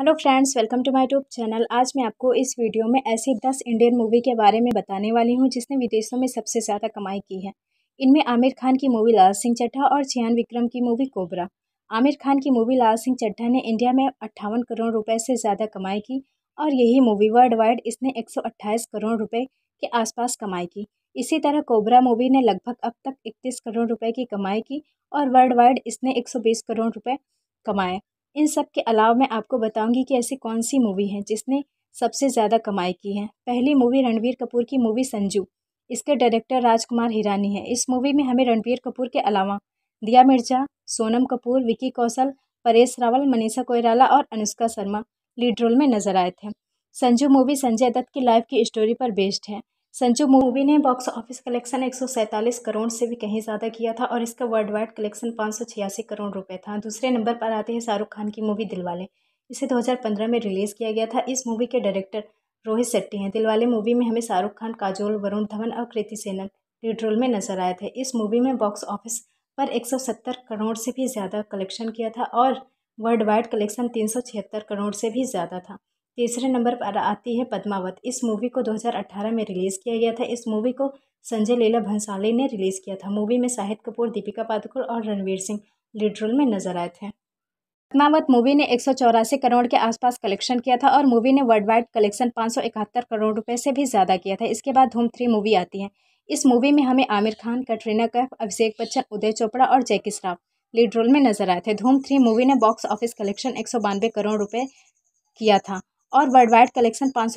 hello friends welcome to my tube channel आज मैं आपको इस वीडियो में ऐसी 10 इंडियन मूवी के बारे में बताने वाली हूं जिसने विदेशों में सबसे ज़्यादा कमाई की है इनमें आमिर खान की मूवी लाल सिंह चड्ढा और छियान विक्रम की मूवी कोबरा आमिर खान की मूवी लाल सिंह चड्ढा ने इंडिया में अट्ठावन करोड़ रुपये से ज़्यादा कमाई की और यही मूवी वर्ल्ड वाइड इसने एक करोड़ रुपये के आसपास कमाई की इसी तरह कोबरा मूवी ने लगभग अब तक इकतीस करोड़ रुपये की कमाई की और वर्ल्ड वाइड इसने एक करोड़ रुपये कमाए इन सब के अलावा मैं आपको बताऊंगी कि ऐसी कौन सी मूवी है जिसने सबसे ज़्यादा कमाई की है पहली मूवी रणवीर कपूर की मूवी संजू इसके डायरेक्टर राजकुमार हिरानी है इस मूवी में हमें रणवीर कपूर के अलावा दिया मिर्जा सोनम कपूर विकी कौशल परेश रावल मनीषा कोयराला और अनुष्का शर्मा लीड रोल में नजर आए थे संजू मूवी संजय दत्त की लाइफ की स्टोरी पर बेस्ड है संजू मूवी ने बॉक्स ऑफिस कलेक्शन 147 करोड़ से भी कहीं ज़्यादा किया था और इसका वर्ल्ड वाइड कलेक्शन पाँच करोड़ रुपए था दूसरे नंबर पर आते हैं शाहरुख खान की मूवी दिलवाले इसे 2015 में रिलीज़ किया गया था इस मूवी के डायरेक्टर रोहित शेट्टी हैं दिलवाले मूवी में हमें शाहरुख खान काजोल वरुण धवन और कृति सेनन लीड रोल में नजर आए थे इस मूवी में बॉक्स ऑफिस पर 170 करोड़ से भी ज़्यादा कलेक्शन किया था और वर्ल्ड वाइड कलेक्शन तीन करोड़ से भी ज़्यादा था तीसरे नंबर पर आती है पद्मावत इस मूवी को 2018 में रिलीज़ किया गया था इस मूवी को संजय लीला भंसाली ने रिलीज़ किया था मूवी में शाहिद कपूर दीपिका पादुकोण और रणवीर सिंह लीड रोल में नजर आए थे पद्मावत मूवी ने एक करोड़ के आसपास कलेक्शन किया था और मूवी ने वर्ल्ड वाइड कलेक्शन पाँच करोड़ रुपये से भी ज़्यादा किया था इसके बाद धूम थ्री मूवी आती है इस मूवी में हमें आमिर खान कटरीना कैफ अभिषेक बच्चन उदय चोपड़ा और जैकी श्राफ लीड रोल में नजर आए थे धूम थ्री मूवी ने बॉक्स ऑफिस कलेक्शन एक करोड़ रुपये किया था और वर्ल्ड वाइड कलेक्शन पाँच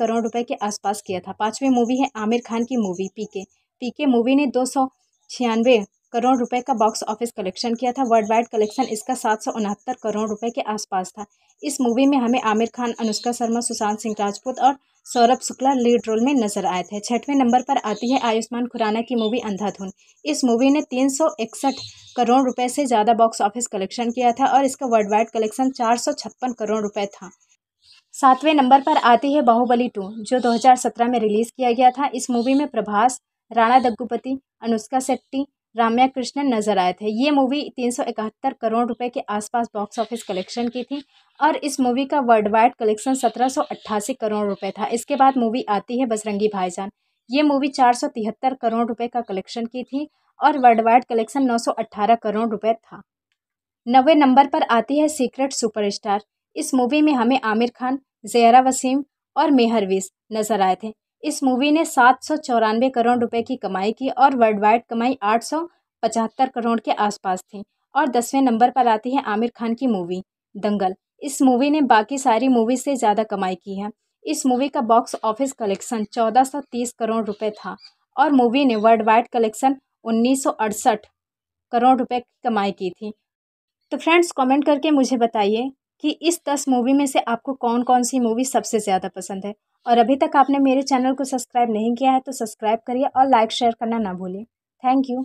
करोड़ रुपए के आसपास किया था पाँचवीं मूवी है आमिर खान की मूवी पीके पीके मूवी ने दो करोड़ रुपए का बॉक्स ऑफिस कलेक्शन किया था वर्ल्ड वाइड कलेक्शन इसका सात करोड़ रुपए के आसपास था इस मूवी में हमें आमिर खान अनुष्का शर्मा सुशांत सिंह राजपूत और सौरभ शुक्ला लीड रोल में नजर आए थे छठवें नंबर पर आती है आयुष्मान खुराना की मूवी अंधाधुन इस मूवी ने तीन करोड़ रुपए से ज़्यादा बॉक्स ऑफिस कलेक्शन किया था और इसका वर्ल्ड वाइड कलेक्शन चार करोड़ रुपए था सातवें नंबर पर आती है बाहुबली टू जो 2017 में रिलीज़ किया गया था इस मूवी में प्रभास राणा दग्गुपति अनुष्का शेट्टी राम्या कृष्णन नजर आए थे ये मूवी तीन करोड़ रुपए के आसपास बॉक्स ऑफिस कलेक्शन की थी और इस मूवी का वर्ल्ड वाइड कलेक्शन 1788 करोड़ रुपए था इसके बाद मूवी आती है बजरंगी भाईजान ये मूवी चार करोड़ रुपए का कलेक्शन की थी और वर्ल्ड वाइड कलेक्शन नौ करोड़ रुपए था नवे नंबर पर आती है सीक्रेट सुपर इस मूवी में हमें आमिर खान जयरा वसीम और मेहरविस नजर आए थे इस मूवी ने सात सौ चौरानवे करोड़ रुपए की कमाई की और वर्ल्ड वाइड कमाई आठ सौ पचहत्तर करोड़ के आसपास थी और दसवें नंबर पर आती है आमिर खान की मूवी दंगल इस मूवी ने बाकी सारी मूवी से ज़्यादा कमाई की है इस मूवी का बॉक्स ऑफिस कलेक्शन चौदह करोड़ रुपए था और मूवी ने वर्ल्ड वाइड कलेक्शन उन्नीस करोड़ रुपए की कमाई की थी तो फ्रेंड्स कमेंट करके मुझे बताइए कि इस दस मूवी में से आपको कौन कौन सी मूवी सबसे ज़्यादा पसंद है और अभी तक आपने मेरे चैनल को सब्सक्राइब नहीं किया है तो सब्सक्राइब करिए और लाइक शेयर करना ना भूलें थैंक यू